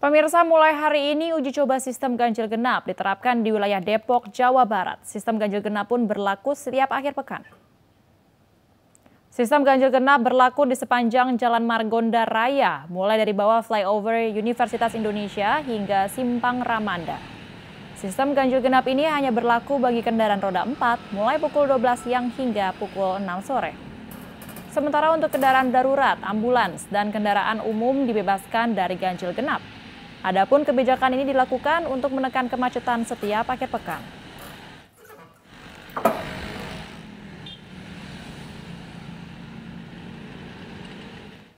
Pemirsa, mulai hari ini uji coba sistem ganjil genap diterapkan di wilayah Depok, Jawa Barat. Sistem ganjil genap pun berlaku setiap akhir pekan. Sistem ganjil genap berlaku di sepanjang Jalan Margonda Raya, mulai dari bawah flyover Universitas Indonesia hingga Simpang Ramanda. Sistem ganjil genap ini hanya berlaku bagi kendaraan roda 4 mulai pukul 12 siang hingga pukul 6 sore. Sementara untuk kendaraan darurat, ambulans, dan kendaraan umum dibebaskan dari ganjil genap. Adapun kebijakan ini dilakukan untuk menekan kemacetan setiap akhir pekan.